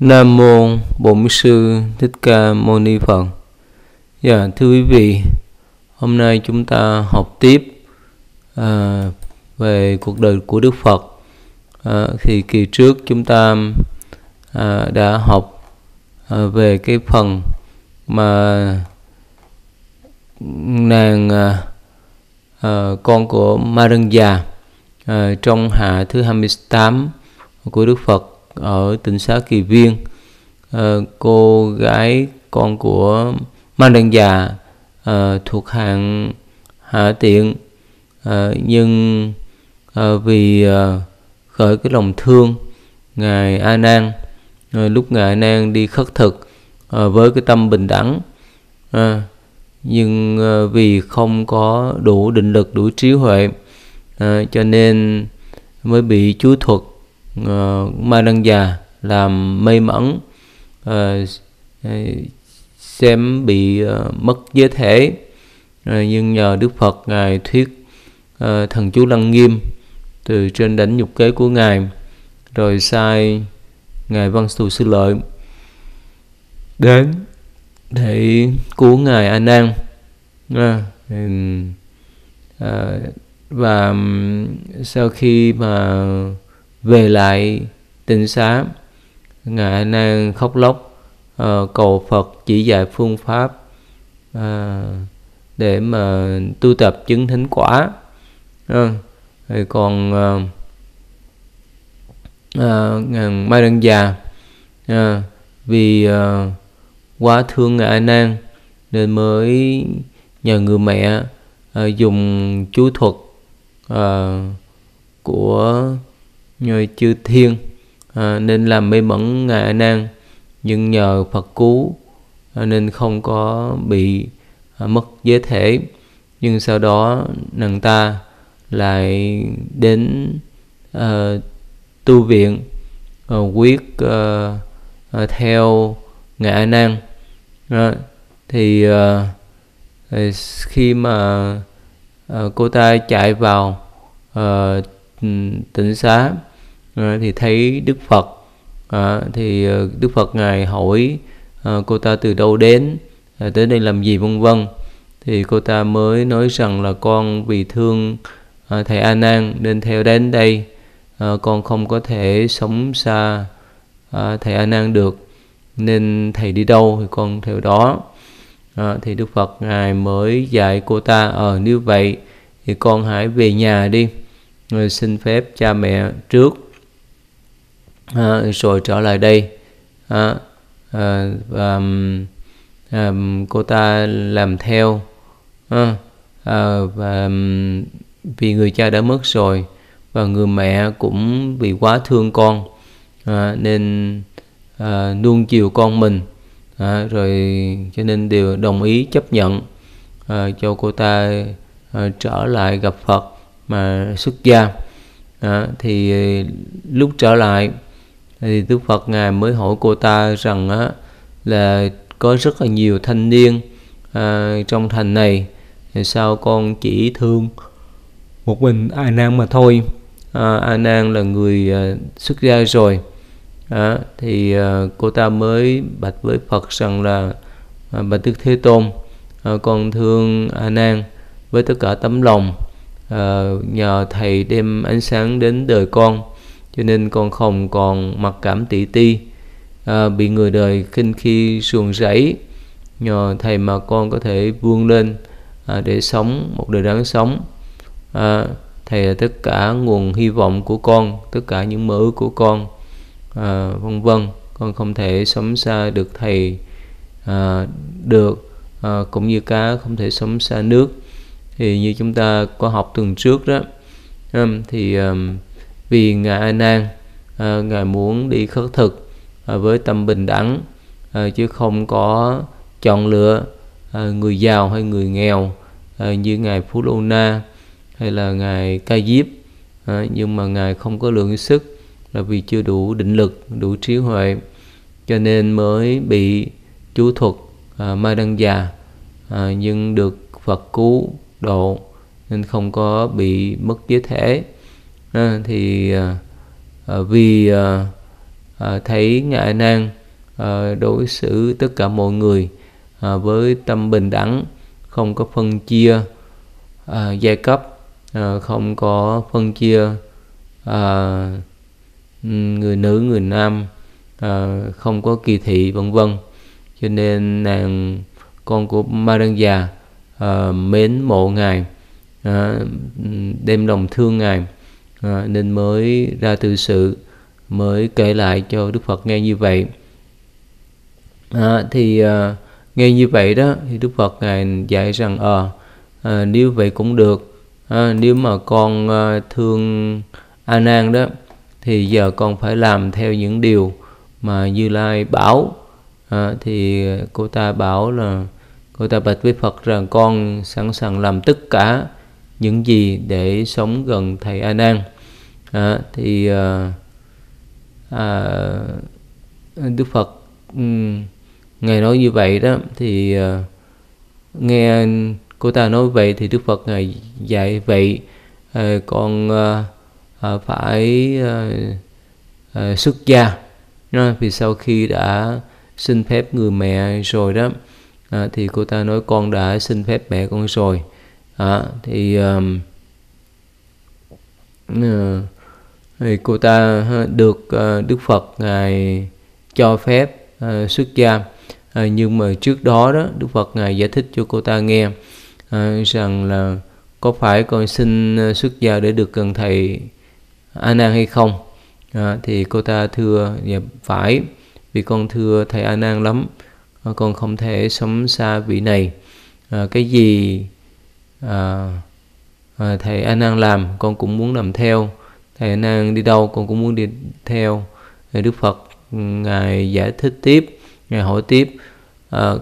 Nam Mô Bổn Sư Thích Ca Mâu Ni Phật Dạ, thưa quý vị, hôm nay chúng ta học tiếp à, về cuộc đời của Đức Phật à, Thì kỳ trước chúng ta à, đã học à, về cái phần mà nàng à, à, con của Maranga à, trong hạ thứ 28 của Đức Phật ở tỉnh xá Kỳ Viên uh, cô gái con của Mang Đăng Già uh, thuộc hạng Hạ Tiện uh, nhưng uh, vì uh, khởi cái lòng thương ngài A Nan uh, lúc ngài A Nan đi khất thực uh, với cái tâm bình đẳng uh, nhưng uh, vì không có đủ định lực đủ trí huệ uh, cho nên mới bị chú thuật uh, ma đang già làm mê mẩn uh, xem bị uh, mất giới thể uh, nhưng nhờ đức phật ngài thuyết uh, thần chú lăng nghiêm từ trên đảnh nhục kế của ngài rồi sai ngài văn thù sư lợi đến để cứu ngài a nan à, và sau khi mà về lại tịnh xá ngài nan khóc lóc uh, cầu phật chỉ dạy phương pháp uh, để mà tu tập chứng thánh quả à, ờ, rồi còn uh, uh, ma đơn già uh, vì uh, quá thương ngài a nan nên mới nhờ người mẹ uh, dùng chú thuật uh, của như chư thiên à, nên làm mê mẩn ngài a nan nhưng nhờ phật cứu à, nên không có bị à, mất giới thể nhưng sau đó nàng ta lại đến à, tu viện à, quyết à, à, theo ngài a nan à, thì à, khi mà à, cô ta chạy vào à, tỉnh xá thì thấy đức phật à, thì ờ, đức phật ngài hỏi à, cô ta từ đâu đến à, tới đây làm gì vân vân thì cô ta mới nói rằng là con vì thương à, thầy a nan nên theo đến đây à, con không có thể sống xa à, thầy a nan được nên thầy đi đâu thì con theo đó à, thì đức phật ngài mới dạy cô ta ở ờ, à, nếu vậy thì con hãy về nhà đi rồi xin phép cha mẹ trước à, rồi trở lại đây à, à, và à, cô ta làm theo à, à, và vì người cha đã mất rồi và người mẹ cũng vì quá thương con à, nên à, nuông chiều con mình à, rồi cho nên đều đồng ý chấp nhận à, cho cô ta à, trở lại gặp Phật mà xuất gia à, thì à, lúc trở lại thì Đức Phật ngài mới hỏi cô ta rằng á, là có rất là nhiều thanh niên à, trong thành này thì sao con chỉ thương một mình A Nan mà thôi à, A Nan là người à, xuất gia rồi à, thì à, cô ta mới bạch với Phật rằng là à, bạch Đức Thế Tôn à, con thương A Nan với tất cả tấm lòng à, nhờ thầy đem ánh sáng đến đời con cho nên con không còn mặc cảm tỷ ti à, bị người đời khinh khi xuồng rẫy nhờ thầy mà con có thể vươn lên à, để sống một đời đáng sống à, thầy là tất cả nguồn hy vọng của con tất cả những mơ ước của con à, vân vân con không thể sống xa được thầy à, được à, cũng như cá không thể sống xa nước thì như chúng ta có học tuần trước đó à, thì à, vì ngài a nan à, ờ, ngài muốn đi khất thực à, với tâm bình đẳng à, chứ không có chọn lựa à, người giàu hay người nghèo à, như ngài phú lô na hay là ngài ca diếp à, nhưng mà ngài không có lượng sức là vì chưa đủ định lực đủ trí huệ cho nên mới bị chú thuật à, ma đăng già à, nhưng được phật cứu độ nên không có bị mất giới thể Ờ, thì ờ, ờ, vì thấy ngài nan đối xử tất cả mọi người với tâm bình đẳng không có phân chia à, giai cấp không có phân chia người nữ người nam không có kỳ thị vân vân cho nên nàng con của ma đơn già mến mộ ngài à, đem lòng thương ngài à, nên mới ra từ sự mới kể lại cho đức phật nghe như vậy à, thì à, nghe như vậy đó thì đức phật ngài dạy rằng ờ à, à, nếu vậy cũng được à, nếu mà con à, thương a nan đó thì giờ con phải làm theo những điều mà như lai bảo à, thì cô ta bảo là cô ta bạch với phật rằng con sẵn sàng làm tất cả những gì để sống gần thầy A Nan à, thì à, à, Đức Phật um, ngài nói như vậy đó thì à, nghe cô ta nói vậy thì Đức Phật ngài dạy vậy à, còn à, à, phải à, à, xuất gia à, vì sau khi đã xin phép người mẹ rồi đó à, thì cô ta nói con đã xin phép mẹ con rồi à, thì um, thì cô ta ờ, được uh, Đức Phật ngài cho phép uh, xuất gia à, nhưng mà trước đó đó Đức Phật ngài giải thích cho cô ta nghe à, rằng là có phải con xin xuất gia để được gần thầy A Nan hay không à, thì cô ta thưa dạ, phải vì con thưa thầy A Nan lắm à, con không thể sống xa vị này à, cái gì À, à, thầy An An làm con cũng muốn làm theo thầy An An đi đâu con cũng muốn đi theo ngài Đức Phật ngài giải thích tiếp ngài hỏi tiếp à,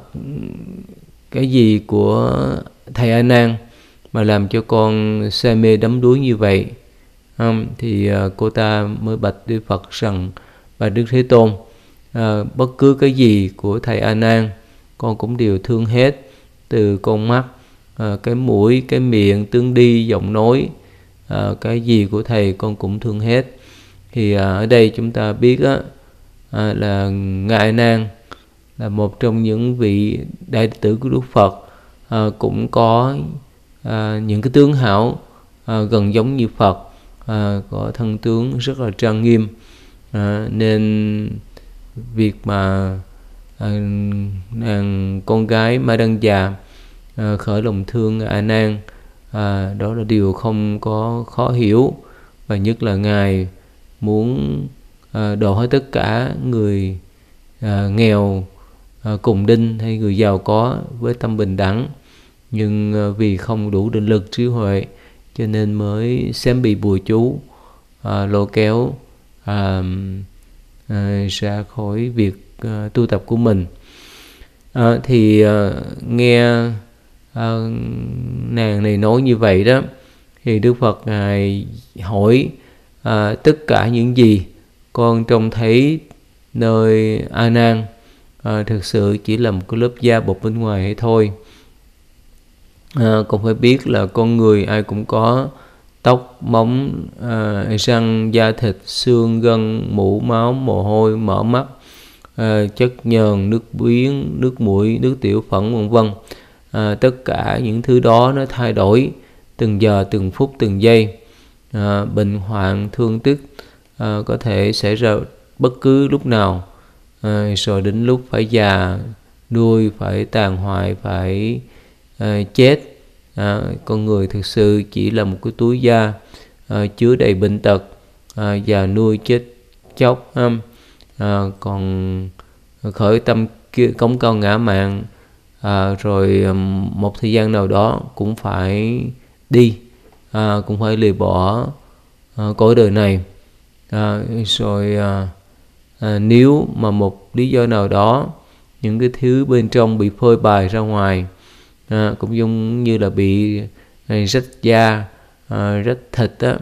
cái gì của thầy An An mà làm cho con say mê đắm đuối như vậy à, thì à, cô ta mới bạch Đức Phật rằng và Đức Thế Tôn à, bất cứ cái gì của thầy An An con cũng đều thương hết từ con mắt à, cái mũi cái miệng tương đi giọng nói à, cái gì của thầy con cũng thương hết thì à, ở đây chúng ta biết á, à, là ngài nan là một trong những vị đại tử của đức phật à, cũng có à, những cái tướng hảo à, gần giống như phật à, có thân tướng rất là trang nghiêm à, nên việc mà à, nàng con gái ma đăng già Ờ, khởi lòng thương A Nan à, đó là điều không có khó hiểu và nhất là ngài muốn à, đổ hết tất cả người à, nghèo à, cùng đinh hay người giàu có với tâm bình đẳng nhưng à, vì không đủ định lực trí huệ cho nên mới xem bị bùa chú à, lôi kéo à, à, ra khỏi việc à, tu tập của mình à, thì à, nghe Ờ, nàng này nói như vậy đó thì Đức Phật ngài hỏi uh, tất cả những gì con trông thấy nơi A Nan uh, thực sự chỉ là một cái lớp da bọc bên ngoài hay thôi. À, con phải biết là con người ai cũng có tóc móng à, răng da thịt xương gân mũ máu mồ hôi mở mắt à, chất nhờn nước biến nước mũi nước tiểu phẫn vân vân à, tất cả những thứ đó nó thay đổi từng giờ từng phút từng giây à, bệnh hoạn thương tiếc à, ờ, có thể xảy ra bất cứ lúc nào à, rồi đến lúc phải già nuôi phải tàn hoại phải à, chết à, con người thực sự chỉ là một cái túi da à, chứa đầy bệnh tật à, và nuôi chết chóc à, còn khởi tâm cống cao ngã mạng à, rồi một thời gian nào đó cũng phải đi à, cũng phải lìa bỏ à, cõi đời này à, rồi à, à, nếu mà một lý do nào đó những cái thứ bên trong bị phơi bày ra ngoài à, cũng giống như là bị à, rách da à, rách thịt á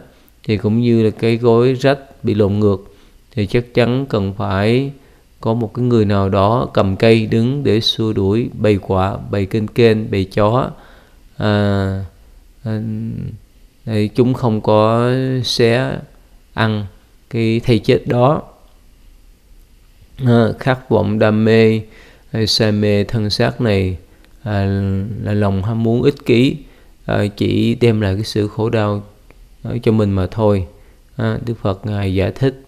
thì cũng như là cái gối rách bị lộn ngược thì chắc chắn cần phải có một cái người nào đó cầm cây đứng để xua đuổi bầy quả bầy kênh kênh bầy chó à, à, chúng không có xé ăn cái thây chết đó à, khát vọng đam mê à, say mê thân xác này à, là lòng ham muốn ích kỷ à, chỉ đem lại cái sự khổ đau à, cho mình mà thôi à, đức phật ngài giải thích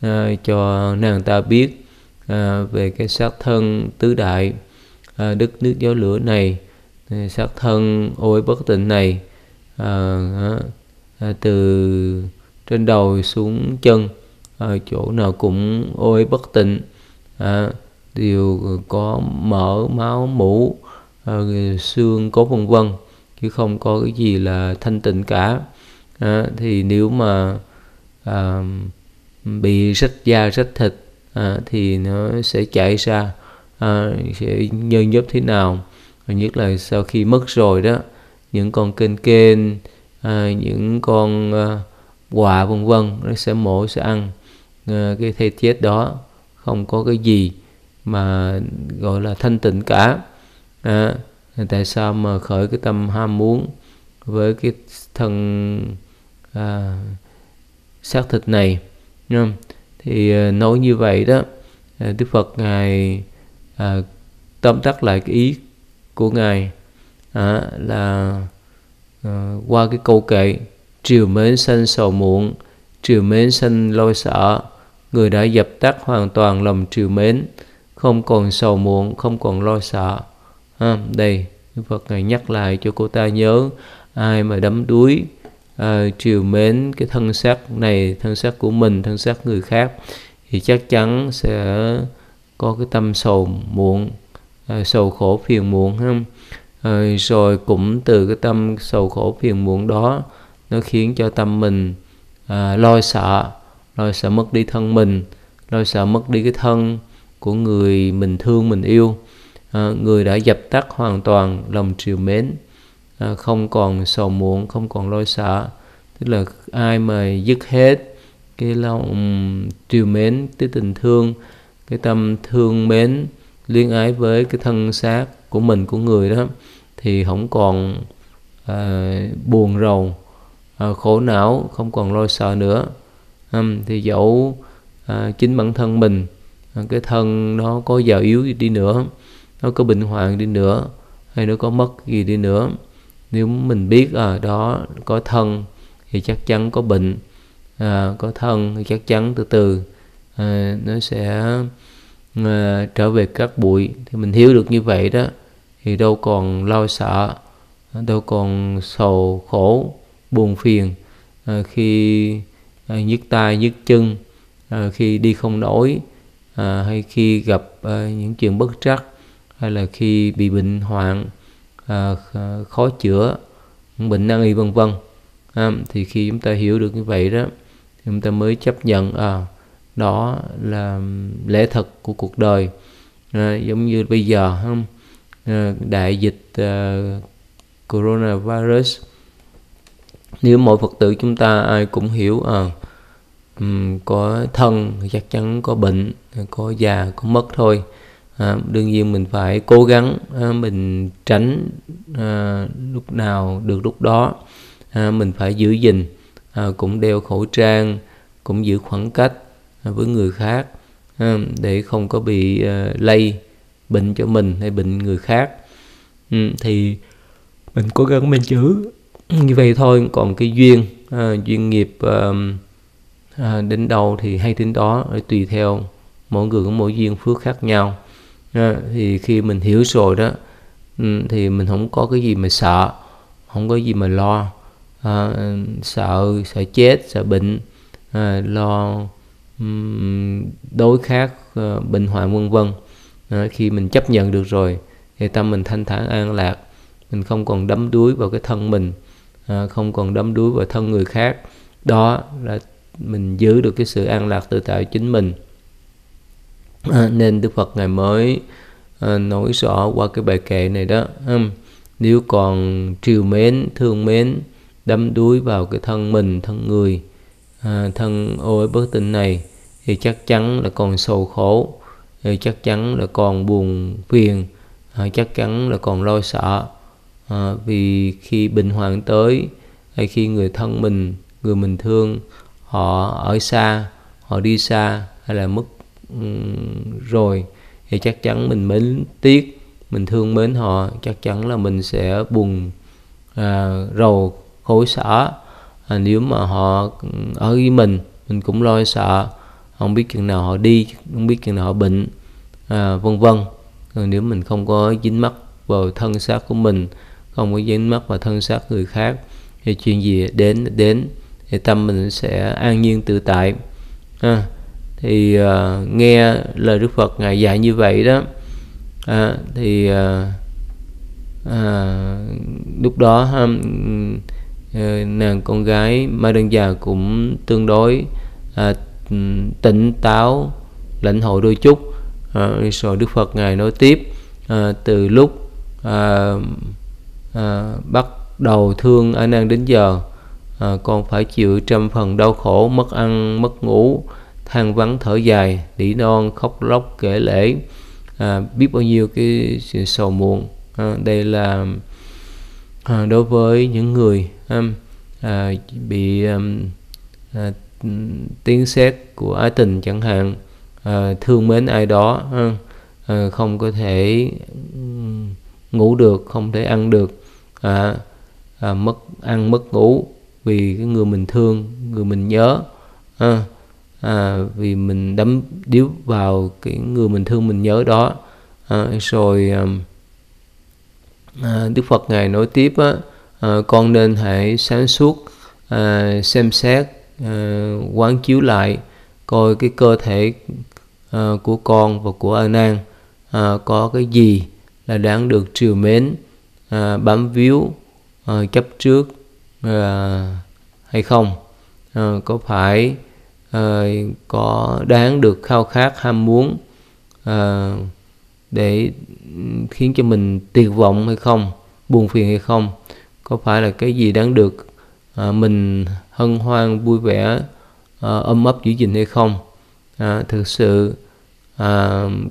à, cho nàng ta biết Ờ, về cái sát thân tứ đại à, đức nước gió lửa này sát ờ, thân ôi bất tịnh này à, à, từ trên đầu xuống chân à, chỗ nào cũng ôi bất tịnh à, đều có mở máu mũ à, xương cốt vân vân chứ không có cái gì là thanh tịnh cả à, thì nếu mà à, bị rách da rách thịt à, thì nó sẽ chạy ra à, sẽ nhân giúp thế nào nhất là sau khi mất rồi đó những con kênh kênh à, những con à, quà vân vân nó sẽ mổ sẽ ăn à, cái thay chết đó không có cái gì mà gọi là thanh tịnh cả à, tại sao mà khởi cái tâm ham muốn với cái thân à, xác thịt này không? thì ờ, nói như vậy đó ờ, đức phật ngài à, tóm tắt lại cái ý của ngài à, là à, qua cái câu kệ triều mến sanh sầu muộn triều mến sanh lo sợ người đã dập tắt hoàn toàn lòng triều mến không còn sầu muộn không còn lo sợ à, đây đức phật ngài nhắc lại cho cô ta nhớ ai mà đắm đuối à, triều mến cái thân xác này thân xác của mình thân xác người khác thì chắc chắn sẽ có cái tâm sầu muộn à, sầu khổ phiền muộn ha à, ờ, rồi cũng từ cái tâm sầu khổ phiền muộn đó nó khiến cho tâm mình à, lo sợ lo sợ mất đi thân mình lo sợ mất đi cái thân của người mình thương mình yêu à, người đã dập tắt hoàn toàn lòng triều mến Ờ, không còn sầu muộn không còn lo sợ tức là ai mà dứt hết cái lòng triều mến cái tình thương cái tâm thương mến liên ái với cái thân xác của mình của người đó thì không còn à, buồn rầu à, khổ não không còn lo sợ nữa à, thì dẫu à, chính bản thân mình à, cái thân nó có già yếu gì đi nữa nó có bệnh hoạn đi nữa hay nó có mất gì đi nữa nếu mình biết ở ờ, à, đó có thân thì chắc chắn có bệnh à, có thân thì chắc chắn từ từ à, nó sẽ à, trở về các bụi thì mình hiểu được như vậy đó thì đâu còn lo sợ đâu còn sầu khổ buồn phiền à, khi à, nhức tay nhức chân à, khi đi không nổi à, hay khi gặp à, những chuyện bất trắc hay là khi bị bệnh hoạn À, khó chữa bệnh nan y vân vân à, thì khi chúng ta hiểu được như vậy đó thì chúng ta mới chấp nhận à, đó là lẽ thật của cuộc đời à, giống như bây giờ không à, đại dịch à, coronavirus nếu mỗi phật tử chúng ta ai cũng hiểu à, um, có thân chắc chắn có bệnh có già có mất thôi à, đương nhiên mình phải cố gắng à, mình tránh à, lúc nào được lúc đó à, mình phải giữ gìn à, cũng đeo khẩu trang cũng giữ khoảng cách à, với người khác à, để không có bị à, lây bệnh cho mình hay bệnh người khác ừ, thì mình cố gắng mình giữ như vậy thôi còn cái duyên à, duyên nghiệp à, à, đến đâu thì hay đến đó tùy theo mỗi người có mỗi duyên phước khác nhau thì khi mình hiểu rồi đó ừ, thì mình không có cái gì mà sợ không có gì mà lo à, sợ sợ chết sợ bệnh à, lo ừ, đối khác ờ, bệnh hoạn vân vân à, khi mình chấp nhận được rồi thì tâm mình thanh thản an lạc mình không còn đắm đuối vào cái thân mình à, không còn đắm đuối vào thân người khác đó là mình giữ được cái sự an lạc tự tại chính mình À, nên đức phật ngày mới à, nói rõ qua cái bài kệ này đó nếu còn triều mến thương mến đắm đuối vào cái thân mình thân người à, thân ôi bất tịnh này thì chắc chắn là còn sầu khổ thì chắc chắn là còn buồn phiền chắc chắn là còn lo sợ vì khi bình hoàng tới hay khi người thân mình người mình thương họ ở xa họ đi xa hay là mất rồi thì chắc chắn mình mến tiếc mình thương mến họ chắc chắn là mình sẽ buồn à, rầu khổ sở à, nếu mà họ ở với mình mình cũng lo sợ không biết chừng nào họ đi không biết chừng nào họ bệnh à, vân vân rồi nếu mình không có dính mắc vào thân xác của mình không có dính mắc vào thân xác người khác thì chuyện gì đến đến thì tâm mình sẽ an nhiên tự tại à, thì uh, nghe lời Đức Phật ngài dạy như vậy đó à, thì uh, à, lúc đó ha, nàng con gái Ma Đơn Già cũng tương đối à, tỉnh táo lãnh hội đôi chút à, rồi Đức Phật ngài nói tiếp à, từ lúc à, à, bắt đầu thương A Nan đến giờ à, con phải chịu trăm phần đau khổ mất ăn mất ngủ than vắng thở dài nỉ non khóc lóc kể lễ à, biết bao nhiêu cái sự sầu muộn à, đây là à, đối với những người à, à, bị à, à, tiếng xét của ái tình chẳng hạn à, thương mến ai đó à, à, không có thể ừ, ngủ được không thể ăn được à, à, mất ăn mất ngủ vì cái người mình thương người mình nhớ à, à, vì mình đấm điếu vào cái người mình thương mình nhớ đó à, rồi um, à, Đức Phật ngài nói tiếp á, à, con nên hãy sáng suốt à, xem xét à, quán chiếu lại coi cái cơ thể à, của con và của A Nan à, có cái gì là đáng được trìu mến à, bám víu à, chấp trước à, hay không à, có phải Ờ, có đáng được khao khát ham muốn uh, để khiến cho mình tuyệt vọng hay không buồn phiền hay không có phải là cái gì đáng được uh, mình hân hoan vui vẻ uh, ấm ấp giữ gìn hay không uh, thực sự uh,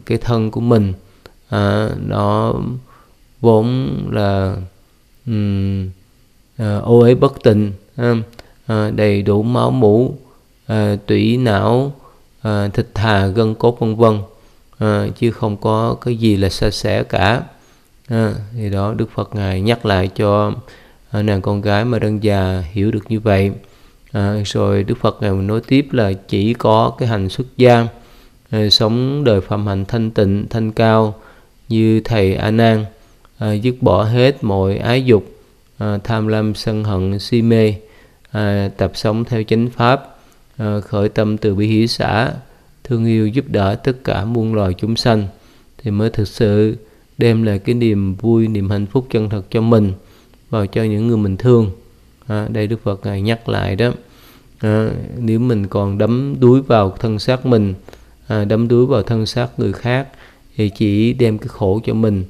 cái thân của mình uh, nó vốn là um, uh, ô uế bất tịnh uh, đầy đủ máu mũ Ờ, tủy não à, thịt thà gân cốt vân vân à, chứ không có cái gì là sạch sẽ cả à, thì đó Đức Phật ngài nhắc lại cho à, nàng con gái mà đơn già hiểu được như vậy à, rồi Đức Phật ngài nói tiếp là chỉ có cái hành xuất gia à, sống đời phạm hạnh thanh tịnh thanh cao như thầy A Nan à, dứt bỏ hết mọi ái dục à, tham lam sân hận si mê à, tập sống theo chánh pháp Ờ, khởi tâm từ bi hỷ xã thương yêu giúp đỡ tất cả muôn loài chúng sanh thì mới thực sự đem lại cái niềm vui niềm hạnh phúc chân thật cho mình và cho những người mình thương à, đây đức phật ngài nhắc lại đó à, nếu mình còn đấm đuối vào thân xác mình à, đấm đuối vào thân xác người khác thì chỉ đem cái khổ cho mình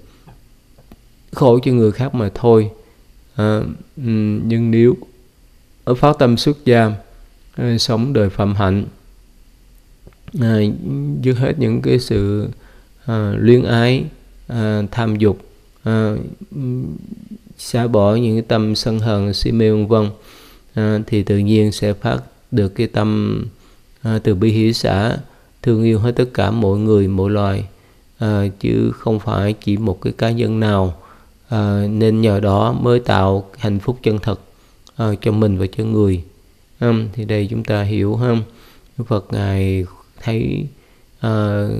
khổ cho người khác mà thôi à, nhưng nếu ở phát tâm xuất gia Ờ, sống đời phạm hạnh à, dứt hết những cái sự à, ờ, luyên ái à, tham dục à, xả bỏ những cái tâm sân hận si mê vân vân à, thì tự nhiên sẽ phát được cái tâm à, từ bi hỷ xã thương yêu hết tất cả mọi người mọi loài à, chứ không phải chỉ một cái cá nhân nào à, nên nhờ đó mới tạo hạnh phúc chân thật à, cho mình và cho người không thì đây chúng ta hiểu không đức phật ngài thấy uh,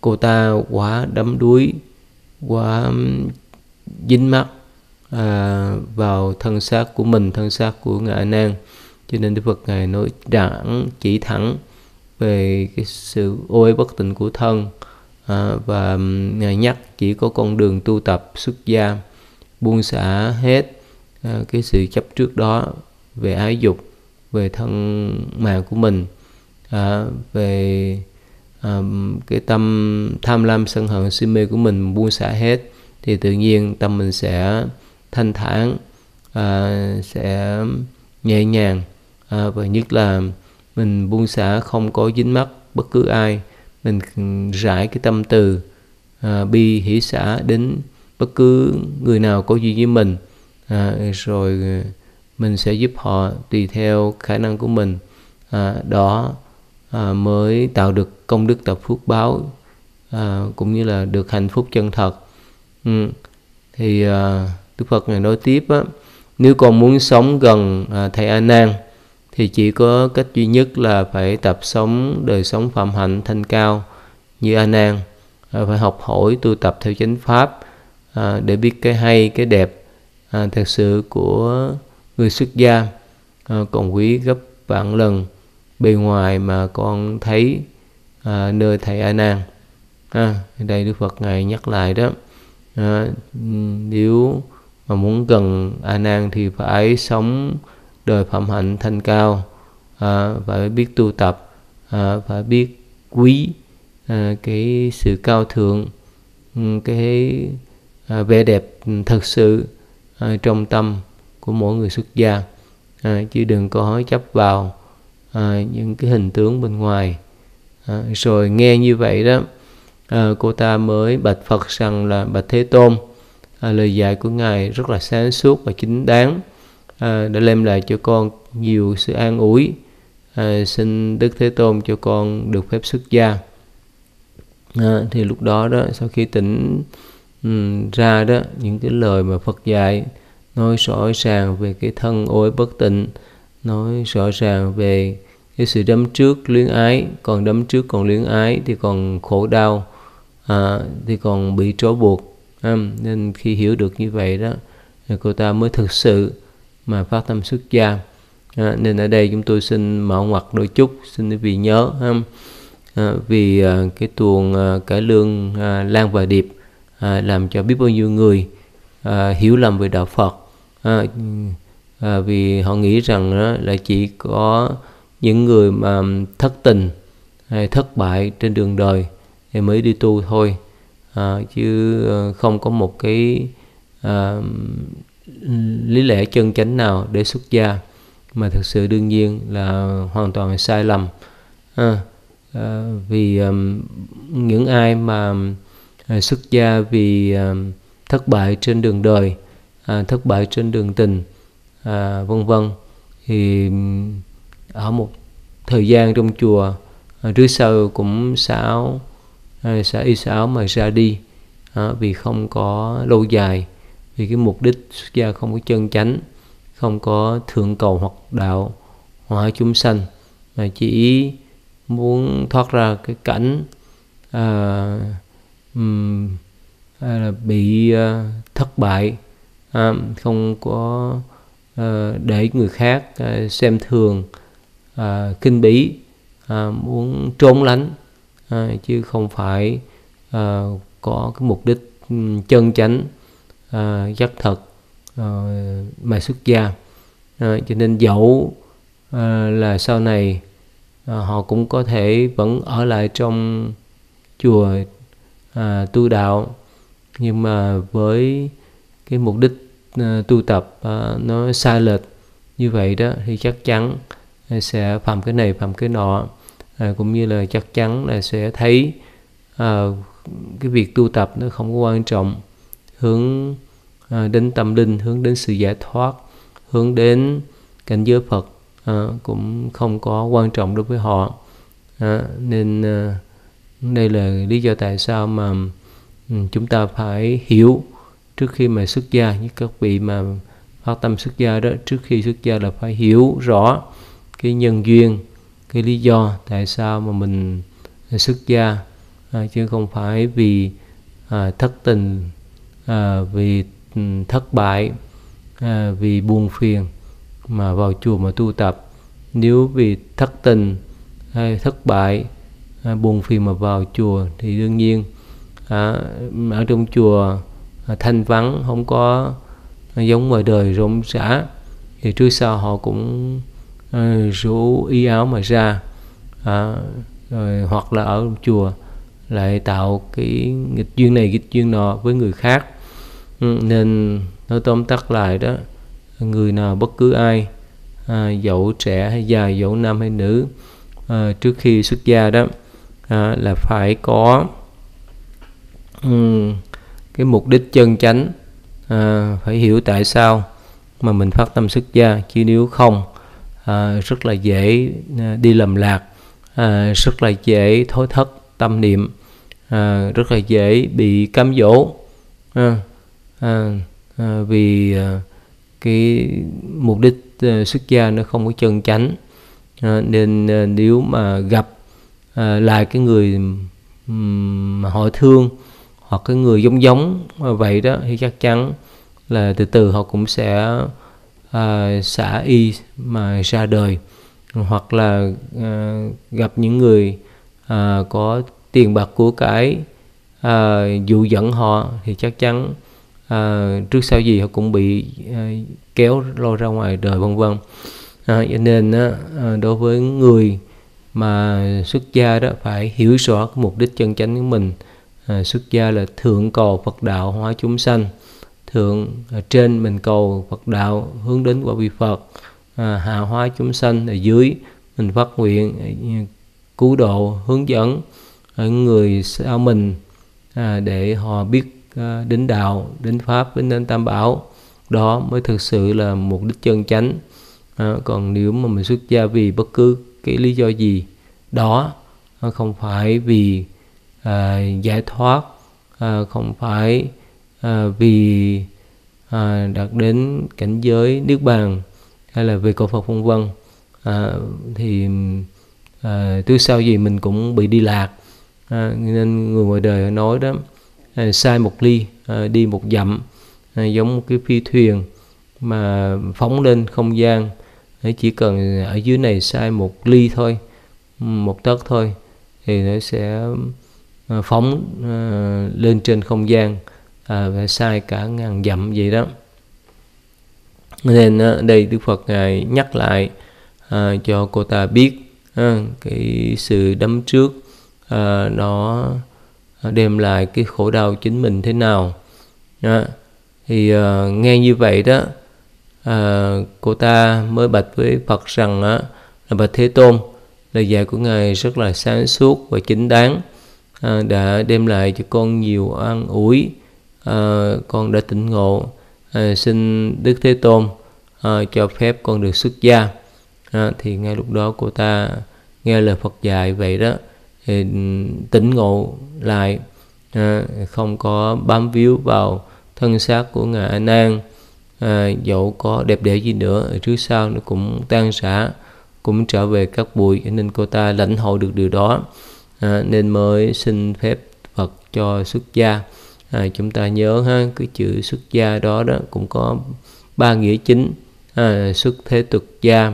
cô ta quá đắm đuối quá dính mắt à, vào thân xác của mình thân xác của ngài nan cho nên đức phật ngài nói đảng chỉ thẳng về cái sự ôi bất tịnh của thân à, và ngài nhắc chỉ có con đường tu tập xuất gia buông xả hết à, cái sự chấp trước đó về ái dục về thân mạng của mình à, về à, cái tâm tham lam sân hận si mê của mình buông xả hết thì tự nhiên tâm mình sẽ thanh thản à, sẽ nhẹ nhàng à, và nhất là mình buông xả không có dính mắc bất cứ ai mình rải cái tâm từ à, bi hỷ xả đến bất cứ người nào có duyên với mình à, rồi mình sẽ giúp họ tùy theo khả năng của mình à, đó à, mới tạo được công đức tập phước báo à, cũng như là được hạnh phúc chân thật ừ. thì à, Đức Phật này nói tiếp á, nếu con muốn sống gần à, thầy A Nan thì chỉ có cách duy nhất là phải tập sống đời sống phạm hạnh thanh cao như A Nan à, phải học hỏi tu tập theo chánh pháp à, để biết cái hay cái đẹp à, thật sự của người xuất gia ờ, còn quý gấp vạn lần bề ngoài mà con thấy à, nơi thầy A Nan à, đây Đức Phật ngài nhắc lại đó à, nếu mà muốn gần A Nan thì phải sống đời phạm hạnh thanh cao à, phải biết tu tập à, phải biết quý à, cái sự cao thượng ừ, cái à, vẻ đẹp thật sự à, trong tâm của mỗi người xuất gia à, chứ đừng có chấp vào à, những cái hình tướng bên ngoài à, rồi nghe như vậy đó à, cô ta mới bạch Phật rằng là bạch Thế Tôn à, lời dạy của ngài rất là sáng suốt và chính đáng à, đã đem lại cho con nhiều sự an ủi à, xin Đức Thế Tôn cho con được phép xuất gia à, thì lúc đó đó sau khi tỉnh um, ra đó những cái lời mà Phật dạy nói rõ ràng về cái thân ối bất tịnh nói rõ ràng về cái sự đấm trước luyến ái còn đấm trước còn luyến ái thì còn khổ đau à, thì còn bị trói buộc à, nên khi hiểu được như vậy đó cô ta mới thực sự mà phát tâm xuất gia à, nên ở đây chúng tôi xin mạo ngoặt đôi chút xin quý vị nhớ à, vì à, cái tuồng à, cải lương à, lan và điệp à, làm cho biết bao nhiêu người à, hiểu lầm về đạo phật à, à, vì họ nghĩ rằng đó là chỉ có những người mà thất tình hay thất bại trên đường đời thì mới đi tu thôi à, chứ à, không có một cái à, lý lẽ chân chánh nào để xuất gia mà thực sự đương nhiên là hoàn toàn sai lầm à, à, vì à, những ai mà à, xuất gia vì à, thất bại trên đường đời à, thất bại trên đường tình à, vân vân thì ở một thời gian trong chùa à, rứa sơ cũng xảo à, xả y xảo mà ra đi à, vì không có lâu dài vì cái mục đích xuất gia không có chân chánh không có thượng cầu hoặc đạo hóa chúng sanh mà chỉ muốn thoát ra cái cảnh à, um, à, bị à, thất bại à, không có à, để người khác à, xem thường à, kinh bí à, muốn trốn lánh à, chứ không phải à, có cái mục đích chân chánh à, giác thật à, mà xuất gia à, cho nên dẫu à, là sau này à, họ cũng có thể vẫn ở lại trong chùa à, tu đạo nhưng mà với cái mục đích uh, tu tập uh, nó sai lệch như vậy đó thì chắc chắn ờ, sẽ phạm cái này phạm cái nọ à, cũng như là chắc chắn là sẽ thấy à, cái việc tu tập nó không có quan trọng hướng à, đến tâm linh hướng đến sự giải thoát hướng đến cảnh giới phật à, cũng không có quan trọng đối với họ à, nên à, đây là lý do tại sao mà ừ, chúng ta phải hiểu trước khi mà xuất gia như các vị mà phát tâm xuất gia đó trước khi xuất gia là phải hiểu rõ cái nhân duyên cái lý do tại sao mà mình à, xuất gia à, chứ không phải vì à, thất tình à, vì ừ, thất bại à, vì buồn phiền mà vào chùa mà tu tập nếu vì thất tình hay thất bại à, buồn phiền mà vào chùa thì đương nhiên à, ở trong chùa thanh vắng không có giống ngoài đời rộn rã thì trước sau họ cũng ờ, rủ y áo mà ra à, rồi hoặc là ở chùa lại tạo cái nghịch duyên này nghịch duyên nọ với người khác ừ, nên nói tóm tắt lại đó người nào bất cứ ai à, dẫu trẻ hay già dẫu nam hay nữ à, trước khi xuất gia đó à, là phải có um, cái mục đích chân chánh à, phải hiểu tại sao mà mình phát tâm xuất gia chứ nếu không à, rất là dễ à, đi lầm lạc à, rất là dễ thối thất tâm niệm à, rất là dễ bị cám dỗ à, à, à, vì à, cái mục đích à, xuất gia nó không có chân chánh à, nên à, nếu mà gặp à, lại cái người mà họ thương hoặc cái người giống giống vậy đó thì chắc chắn là từ từ họ cũng sẽ à, xả y mà ra đời hoặc là à, gặp những người à, có tiền bạc của cái à, dụ dẫn họ thì chắc chắn à, trước sau gì họ cũng bị à, kéo lôi ra ngoài đời vân vân à, cho nên á, à, đối với người mà xuất gia đó phải hiểu rõ cái mục đích chân chánh của mình à, xuất gia là thượng cầu phật đạo hóa chúng sanh thượng ở ờ, trên mình cầu phật đạo hướng đến quả vị phật à, hạ hóa chúng sanh ở dưới mình phát nguyện cứu độ hướng dẫn người sau mình à, để họ biết à, đến đạo đến pháp đến đến tam bảo đó mới thực sự là mục đích chân chánh à, còn nếu mà mình xuất gia vì bất cứ cái lý do gì đó không phải vì à, giải thoát à, không phải à, vì à, đạt đến cảnh giới niết bàn hay là về cổ Phật vân vân à, thì à, thứ sau gì mình cũng bị đi lạc à, nên người ngoài đời nói đó à, sai một ly à, đi một dặm à, giống một cái phi thuyền mà phóng lên không gian nó chỉ cần ở dưới này sai một ly thôi một tấc thôi thì nó sẽ Ờ, phóng ờ, lên trên không gian à, và sai cả ngàn dặm gì đó nên ờ, đây Đức Phật ngài nhắc lại cho cô ta biết cái sự đấm trước nó đem lại cái khổ đau chính mình thế nào thì nghe như vậy đó cô ta mới bạch với Phật rằng là bạch Thế Tôn lời dạy của ngài rất là sáng suốt và chính đáng Ờ, đã đem lại cho con nhiều an ủi à, con đã tỉnh ngộ à, xin đức thế tôn à, cho phép con được xuất gia à, thì ngay lúc đó cô ta nghe lời phật dạy vậy đó thì ừ, tỉnh ngộ lại à, không có bám víu vào thân xác của ngài a nan à, dẫu có đẹp đẽ gì nữa trước sau nó cũng tan rã cũng trở về các bụi nên cô ta lãnh hội được điều đó à, nên mới xin phép Phật cho xuất gia à, chúng ta nhớ ha cái chữ xuất gia đó đó cũng có ba nghĩa chính à, xuất thế tục gia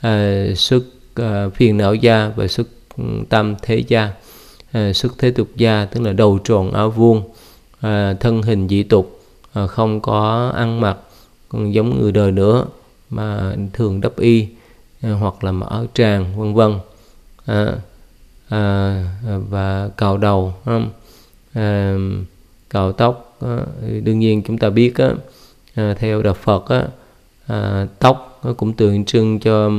à, xuất à, phiền não gia và xuất ừ, tâm thế gia à, xuất thế tục gia tức là đầu tròn áo vuông à, thân hình dị tục à, không có ăn mặc giống người đời nữa mà thường đắp y à, hoặc là mở tràng vân vân à, à, và cạo đầu không? À, ờ, cạo tóc à, đương nhiên chúng ta biết á, à, theo đạo Phật á, à, tóc nó cũng tượng trưng cho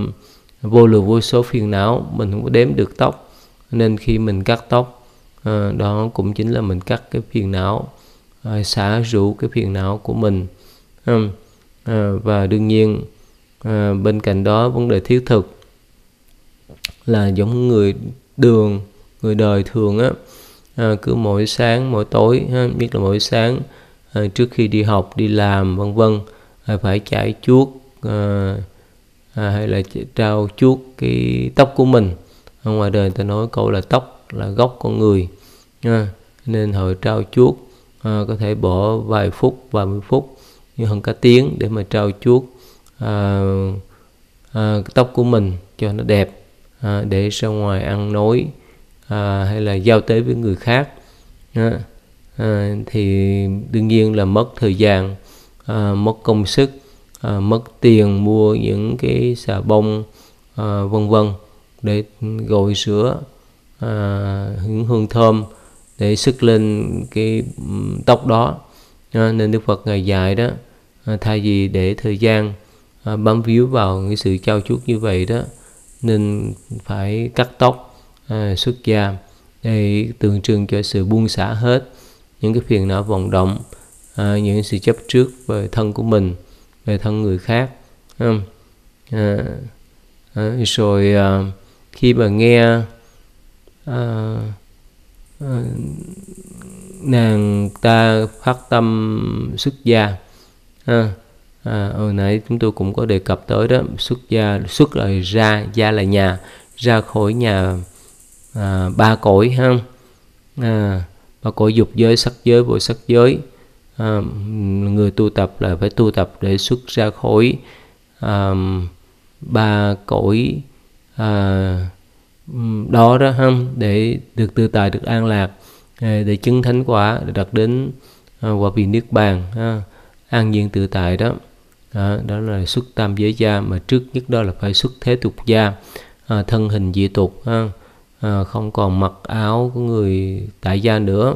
vô lượng vô số phiền não mình không có đếm được tóc nên khi mình cắt tóc à, đó cũng chính là mình cắt cái phiền não à, xả rũ cái phiền não của mình à, và đương nhiên à, bên cạnh đó vấn đề thiết thực là giống người đường người đời thường á à, cứ mỗi sáng mỗi tối ha, nhất là mỗi sáng à, trước khi đi học đi làm vân vân à, phải chải chuốt à, à, hay là trao chuốt cái tóc của mình ở ngoài đời ta nói câu là tóc là gốc con người ha. nên hồi trao chuốt à, có thể bỏ vài phút vài mươi phút nhưng hơn cả tiếng để mà trao chuốt à, à, tóc của mình cho nó đẹp à, để ra ngoài ăn nói à, hay là giao tế với người khác à, à, thì đương nhiên là mất thời gian à, mất công sức à, mất tiền mua những cái xà bông à, vân vân để gội sữa à, hương hương thơm để sức lên cái tóc đó à, nên Đức Phật ngày dài đó à, thay vì để thời gian à, bám víu vào cái sự trao chuốt như vậy đó nên phải cắt tóc à, xuất gia để tượng trưng cho sự buông xả hết những cái phiền não vọng động à, những sự chấp trước về thân của mình về thân người khác à, à, rồi à, khi mà nghe à, à, nàng ta phát tâm xuất gia à, à, hồi ừ, nãy chúng tôi cũng có đề cập tới đó xuất gia xuất là ra gia là nhà ra khỏi nhà à, ba cõi ha à, ba cõi dục giới sắc giới vô sắc giới à, người tu tập là phải tu tập để xuất ra khỏi à, ba cõi à, đó đó ha để được tự tại được an lạc à, để chứng thánh quả để đạt đến quả à, vị niết bàn ha an nhiên tự tại đó đó, đó là xuất tam giới gia mà trước nhất đó là phải xuất thế tục gia à, thân hình dị tục ha. À, không còn mặc áo của người tại gia nữa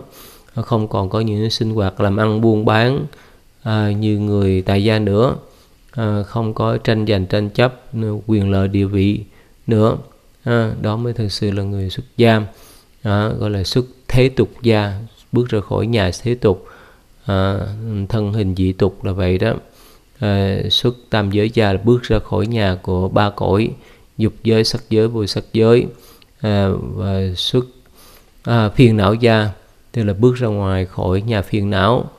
à, không còn có những sinh hoạt làm ăn buôn bán à, như người tại gia nữa à, không có tranh giành tranh chấp quyền lợi địa vị nữa à, đó mới thực sự là người xuất gia à, gọi là xuất thế tục gia bước ra khỏi nhà thế tục à, thân hình dị tục là vậy đó Ờ, xuất tam giới gia là bước ra khỏi nhà của ba cõi dục giới sắc giới vô sắc giới à, và xuất à, phiền não gia tức là bước ra ngoài khỏi nhà phiền não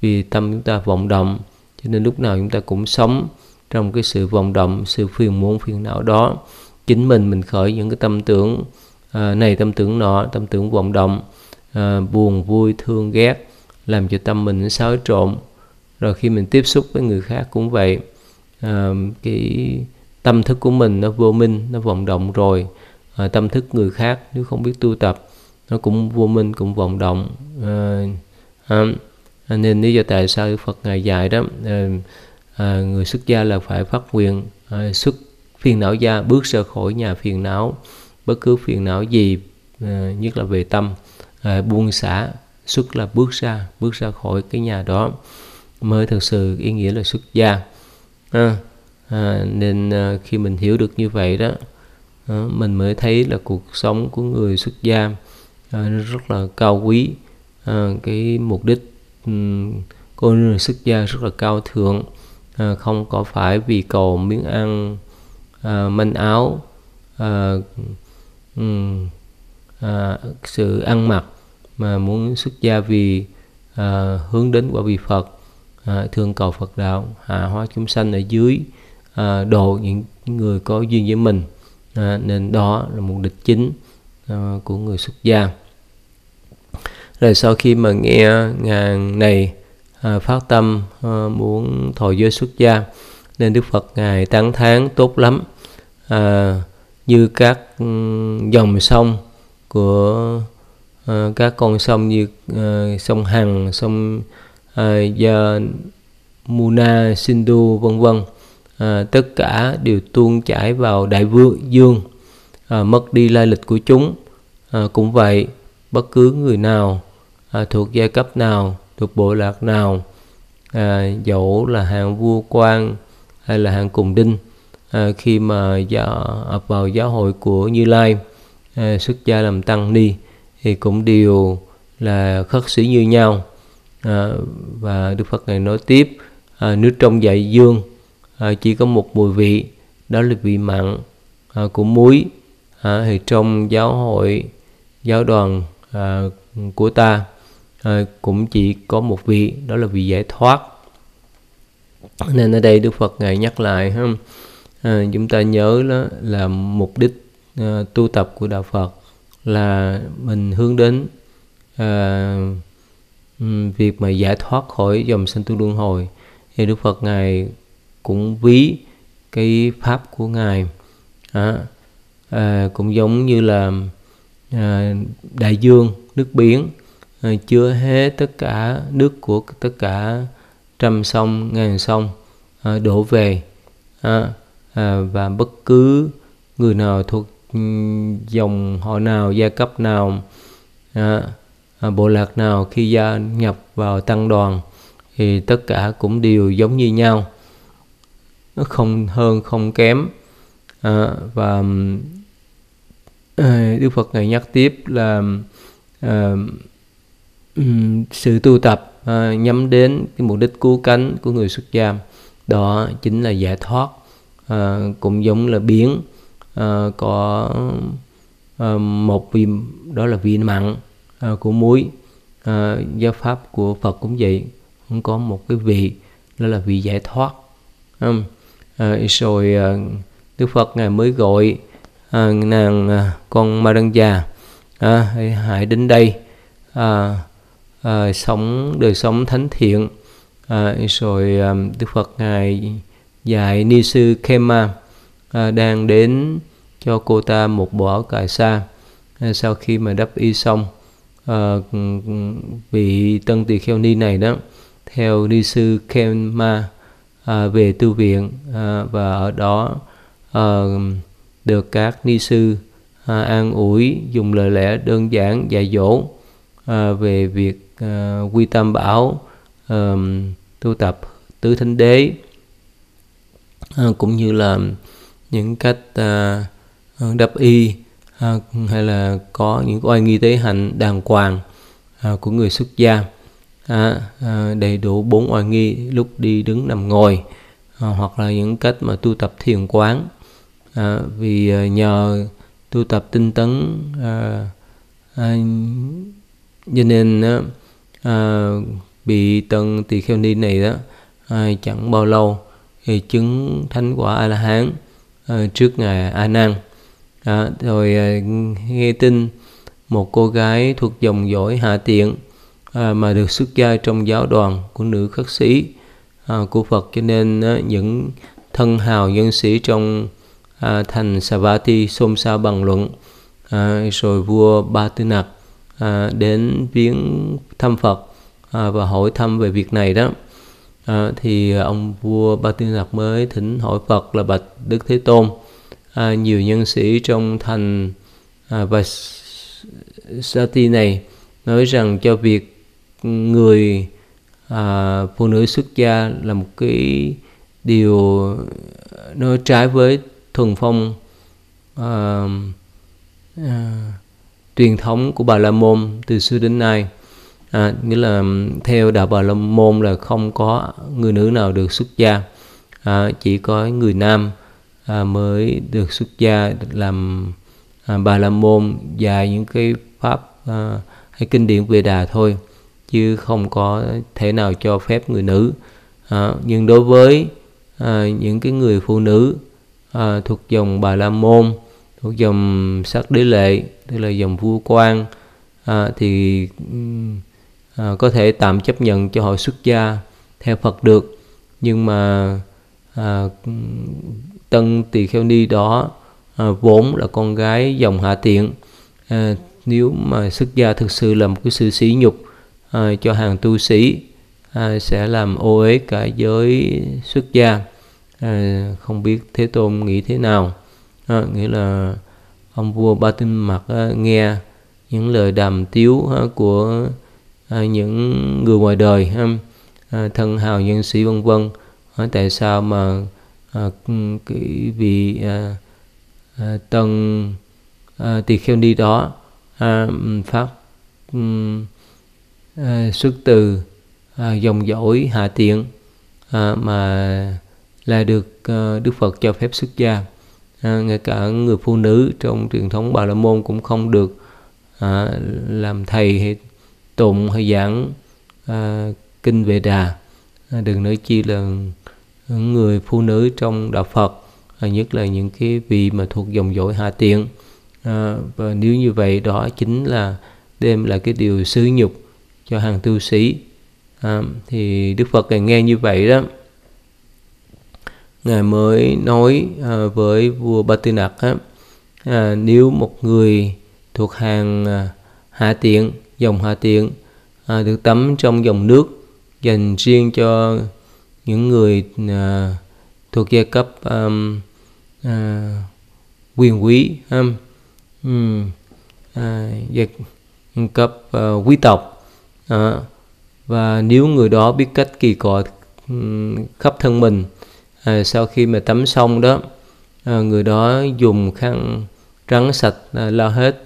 vì tâm chúng ta vọng động cho nên lúc nào chúng ta cũng sống trong cái sự vọng động sự phiền muộn phiền não đó chính mình mình khởi những cái tâm tưởng à, này tâm tưởng nọ tâm tưởng vọng động à, buồn vui thương ghét làm cho tâm mình xáo trộn rồi khi mình tiếp xúc với người khác cũng vậy à, cái tâm thức của mình nó vô minh nó vọng động rồi à, tâm thức người khác nếu không biết tu tập nó cũng vô minh cũng vọng động à, à, nên lý do tại sao Phật ngài dạy đó à, à, người xuất gia là phải phát nguyện à, xuất phiền não gia bước ra khỏi nhà phiền não bất cứ phiền não gì à, nhất là về tâm à, buông xả xuất là bước ra bước ra khỏi cái nhà đó mới thực sự ý nghĩa là xuất gia à, à, nên à, khi mình hiểu được như vậy đó à, mình mới thấy là cuộc sống của người xuất gia à, rất là cao quý à, cái mục đích um, của người xuất gia rất là cao thượng à, không có phải vì cầu miếng ăn à, manh áo à, um, à, sự ăn mặc mà muốn xuất gia vì à, hướng đến quả vị Phật à, thương cầu Phật đạo hạ hóa chúng sanh ở dưới à, độ những người có duyên với mình à, nên đó là mục đích chính à, của người xuất gia rồi sau khi mà nghe ngàn này à, phát tâm à, muốn thọ giới xuất gia nên Đức Phật ngài tán thán tốt lắm à, như các ừ, dòng sông của à, các con sông như à, sông Hằng sông uh, ờ, và Muna, Sindhu vân vân à, tất cả đều tuôn chảy vào đại vương dương à, mất đi lai lịch của chúng à, cũng vậy bất cứ người nào à, thuộc giai cấp nào thuộc bộ lạc nào à, dẫu là hạng vua quan hay là hạng cùng đinh à, khi mà dạ, ập vào giáo hội của như lai à, xuất gia làm tăng ni thì cũng đều là khất sĩ như nhau à, và đức phật này nói tiếp à, ờ, nước trong dạy dương à, chỉ có một mùi vị đó là vị mặn à, của muối à, thì trong giáo hội giáo đoàn à, của ta à, cũng chỉ có một vị đó là vị giải thoát nên ở đây đức phật ngài nhắc lại ha à, chúng ta nhớ đó là mục đích à, tu tập của đạo phật là mình hướng đến à, Ừ, việc mà giải thoát khỏi dòng sanh tử luân hồi thì Đức Phật ngài cũng ví cái pháp của ngài à, à, cũng giống như là à, đại dương nước biển à, chứa hết tất cả nước của tất cả trăm sông ngàn sông à, đổ về à, à, và bất cứ người nào thuộc ừ, dòng họ nào gia cấp nào à, À, bộ lạc nào khi gia nhập vào tăng đoàn thì tất cả cũng đều giống như nhau nó không hơn không kém à, và à, Đức Phật ngài nhắc tiếp là à, sự tu tập à, nhắm đến cái mục đích cứu cánh của người xuất gia đó chính là giải thoát à, cũng giống là biến à, có à, một vị đó là vị mặn Ờ, của muối à, giáo pháp của Phật cũng vậy cũng có một cái vị đó là vị giải thoát à, rồi à, Đức Phật ngài mới gọi à, nàng à, con Ma Đăng Già à, hãy đến đây à, à, sống đời sống thánh thiện à, rồi à, Đức Phật ngài dạy ni sư Khema à, đang đến cho cô ta một bỏ cài sa à, sau khi mà đắp y xong uh, ờ, vị Tân Tỳ Kheo Ni này đó theo ni sư Kema uh, à, về tu viện uh, và ở đó uh, được các ni sư uh, an ủi dùng lời lẽ đơn giản dạy dỗ uh, về việc uh, quy tâm bảo uh, tu tập tứ thánh đế uh, cũng như là những cách uh, đáp y à, hay là có những oai nghi tế hạnh đàng hoàng à, của người xuất gia à, à, đầy đủ bốn oai nghi lúc đi đứng nằm ngồi à, hoặc là những cách mà tu tập thiền quán à, vì à, nhờ tu tập tinh tấn à, à, cho nên à, bị tân tỳ kheo ni này đó à, chẳng bao lâu thì chứng thánh quả a la hán à, trước ngày a nan à, rồi à, nghe tin một cô gái thuộc dòng dõi hạ tiện à, mà được xuất gia trong giáo đoàn của nữ khất sĩ à, của Phật cho nên à, những thân hào nhân sĩ trong à, thành Savati xôn xao bằng luận à, rồi vua Ba Tư Nặc à, đến viếng thăm Phật à, và hỏi thăm về việc này đó à, thì ông vua Ba Tư Nặc mới thỉnh hỏi Phật là bạch Đức Thế Tôn à, nhiều nhân sĩ trong thành à, và Sati này nói rằng cho việc người à, phụ nữ xuất gia là một cái điều à, nó trái với thuần phong à, à, truyền thống của Bà La Môn từ xưa đến nay à, nghĩa là theo đạo Bà La Môn là không có người nữ nào được xuất gia à, chỉ có người nam à, mới được xuất gia làm à, bà la môn và những cái pháp à, hay kinh điển về đà thôi chứ không có thể nào cho phép người nữ à, nhưng đối với à, những cái người phụ nữ à, thuộc dòng bà la môn thuộc dòng sắc đế lệ tức là dòng vua quan à, thì à, có thể tạm chấp nhận cho họ xuất gia theo phật được nhưng mà à, Tân Tỳ Kheo Ni đó à, vốn là con gái dòng hạ tiện à, nếu mà xuất gia thực sự là một cái sự sỉ nhục à, cho hàng tu sĩ à, sẽ làm ô uế cả giới xuất gia à, không biết Thế Tôn nghĩ thế nào à, nghĩa là ông vua Ba Tinh Mặc à, nghe những lời đàm tiếu à, của à, những người ngoài đời à, à thân hào nhân sĩ vân vân à, tại sao mà à, cái vị à, ờ, à, ờ, tầng à, tỳ kheo ni đó à, phát à, ừ, xuất từ à, dòng dõi hạ tiện à, mà là được à, Đức Phật cho phép xuất gia à, ngay cả người phụ nữ trong truyền thống Bà La Môn cũng không được à, làm thầy hay tụng hay giảng à, kinh Vệ Đà à, đừng nói chi là người phụ nữ trong đạo Phật à, nhất là những cái vị mà thuộc dòng dõi hạ tiện à, và nếu như vậy đó chính là đem lại cái điều sứ nhục cho hàng tu sĩ à, thì Đức Phật ngài nghe như vậy đó ngài mới nói à, với vua Ba Tư Nặc á, à, nếu một người thuộc hàng à, hạ tiện dòng hạ tiện à, được tắm trong dòng nước dành riêng cho những người à, thuộc giai cấp à, à, quyền quý à, à, giai cấp à, quý tộc à, và nếu người đó biết cách kỳ cọ khắp thân mình à, sau khi mà tắm xong đó à, người đó dùng khăn trắng sạch à, lau hết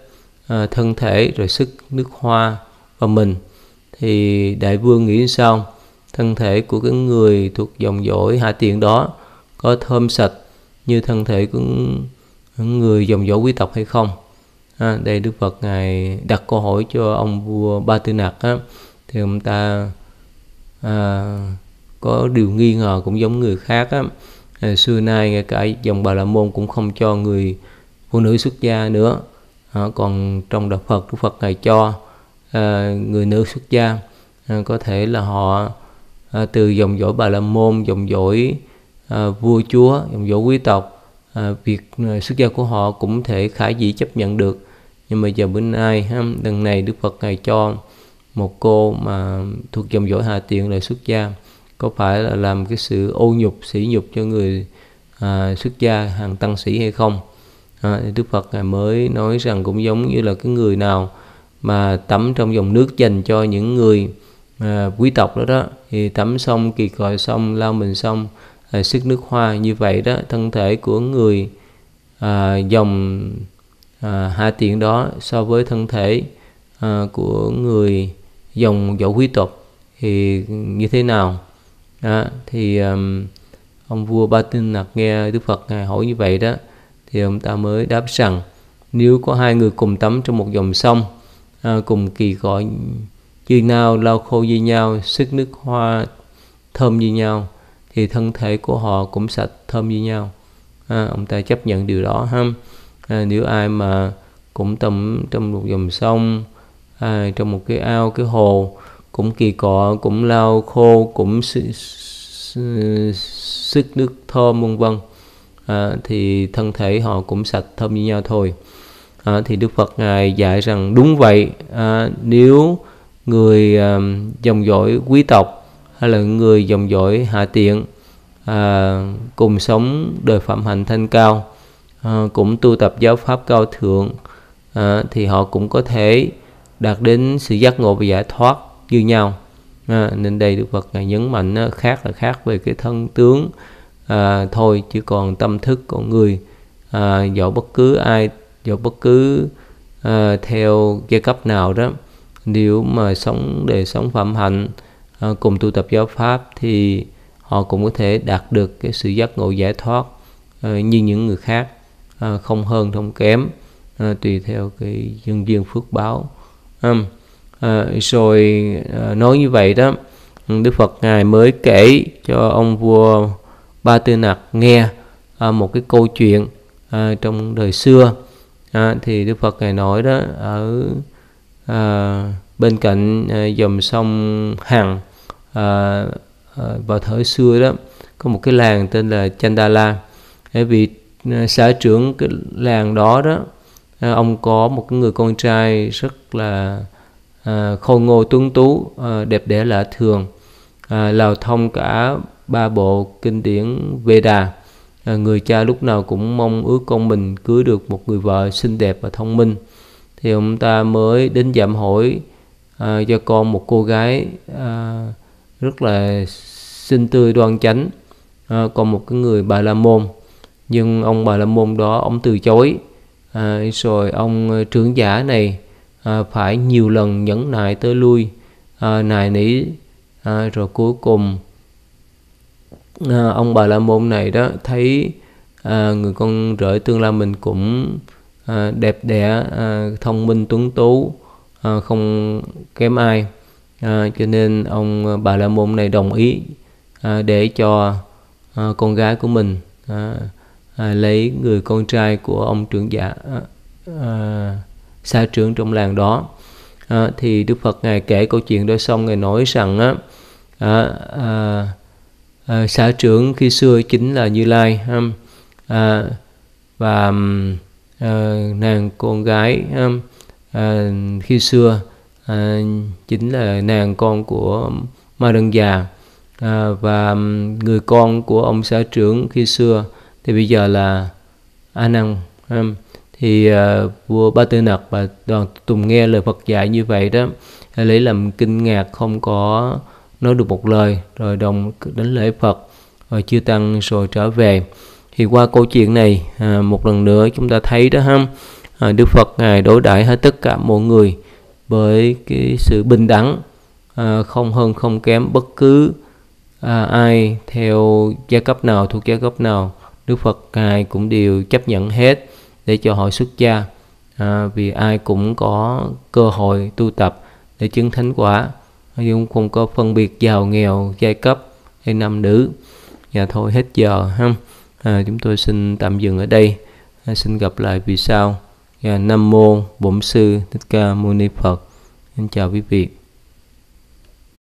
à, thân thể rồi sức nước hoa vào mình thì đại vương nghĩ sao thân thể của cái người thuộc dòng dõi hạ tiện đó có thơm sạch như thân thể của người dòng dõi quý tộc hay không à, đây đức phật ngài đặt câu hỏi cho ông vua ba tư nặc á, thì ông ta à, có điều nghi ngờ cũng giống người khác á. À, xưa nay ngay cả dòng bà la môn cũng không cho người phụ nữ xuất gia nữa à, còn trong đạo phật đức phật ngài cho à, người nữ xuất gia à, có thể là họ À, từ dòng dõi bà la môn dòng dõi à, vua chúa dòng dõi quý tộc à, việc à, xuất gia của họ cũng thể khả dĩ chấp nhận được nhưng mà giờ bữa nay ha, lần này đức phật ngài cho một cô mà thuộc dòng dõi hà tiện là xuất gia có phải là làm cái sự ô nhục sỉ nhục cho người à, xuất gia hàng tăng sĩ hay không à, đức phật ngài mới nói rằng cũng giống như là cái người nào mà tắm trong dòng nước dành cho những người à, quý tộc đó đó thì tắm xong kỳ còi xong lao mình xong à, ờ, sức nước hoa như vậy đó thân thể của người à, dòng à, hạ tiện đó so với thân thể à, của người dòng võ quý tộc thì như thế nào đó, thì um, ông vua ba tin nặc nghe đức phật ngài hỏi như vậy đó thì ông ta mới đáp rằng nếu có hai người cùng tắm trong một dòng sông à, cùng kỳ gọi khi nào lau khô với nhau, sức nước hoa thơm với nhau, thì thân thể của họ cũng sạch thơm với nhau. À, ông ta chấp nhận điều đó ha. À, nếu ai mà cũng tầm trong một dòng sông, à, trong một cái ao, cái hồ, cũng kỳ cọ, cũng lau khô, cũng sức nước thơm vân vân à, thì thân thể họ cũng sạch thơm như nhau thôi à, thì đức phật ngài dạy rằng đúng vậy à, nếu người ờ, dòng dõi quý tộc hay là người dòng dõi hạ tiện à, cùng sống đời phạm hạnh thanh cao à, cũng tu tập giáo pháp cao thượng à, thì họ cũng có thể đạt đến sự giác ngộ và giải thoát như nhau à, nên đây Đức Phật ngài nhấn mạnh nó khác là khác về cái thân tướng à, thôi chứ còn tâm thức của người à, dẫu bất cứ ai dẫu bất cứ à, theo giai cấp nào đó nếu mà sống để sống phẩm hạnh à, cùng tu tập giáo pháp thì họ cũng có thể đạt được cái sự giác ngộ giải thoát à, như những người khác à, không hơn không kém à, tùy theo cái nhân duyên phước báo à, à, rồi à, nói như vậy đó Đức Phật ngài mới kể cho ông vua Ba Tư Nặc nghe à, một cái câu chuyện à, trong đời xưa à, thì Đức Phật ngài nói đó ở à, bên cạnh à, dòng sông Hằng à, à, vào thời xưa đó có một cái làng tên là Chandala bởi vì à, xã trưởng cái làng đó đó à, ông có một cái người con trai rất là à, khôi ngô tuấn tú à, đẹp đẽ lạ thường à, lào thông cả ba bộ kinh điển Veda à, người cha lúc nào cũng mong ước con mình cưới được một người vợ xinh đẹp và thông minh thì ông ta mới đến giảm hỏi à, cho con một cô gái à, rất là xinh tươi đoan chánh à, còn một cái người bà la môn nhưng ông bà la môn đó ông từ chối à, rồi ông à, trưởng giả này à, phải nhiều lần nhẫn nại tới lui à, nài nỉ à, rồi cuối cùng à, ông bà la môn này đó thấy à, người con rể tương lai mình cũng Ờ, đẹp đẽ ờ, thông minh tuấn tú ờ, không kém ai cho nên ông bà la môn này đồng ý để cho con gái của mình lấy người con trai của ông trưởng giả à, xa trưởng trong làng đó thì đức phật ngài kể câu chuyện đó xong ngài nói rằng á à, à, à, xã trưởng khi xưa chính là như lai à, và Ờ, nàng con gái à, khi xưa à, chính là nàng con của Ma Đơn Già à, và um, người con của ông xã trưởng khi xưa thì bây giờ là A Năng à, thì à, vua Ba Tư Nặc và đoàn Tùng nghe lời Phật dạy như vậy đó lấy làm kinh ngạc không có nói được một lời rồi đồng đến lễ Phật rồi chưa tăng rồi trở về thì qua câu chuyện này à, một lần nữa chúng ta thấy đó ha à, Đức Phật ngài đối đãi hết tất cả mọi người với cái sự bình đẳng à, không hơn không kém bất cứ à, ai theo gia cấp nào thuộc gia cấp nào Đức Phật ngài cũng đều chấp nhận hết để cho họ xuất gia à, vì ai cũng có cơ hội tu tập để chứng thánh quả nhưng không có phân biệt giàu nghèo giai cấp hay nam nữ dạ thôi hết giờ ha à, chúng tôi xin tạm dừng ở đây à, xin gặp lại vì sao à, nam mô bổn sư thích ca mâu ni phật xin chào quý vị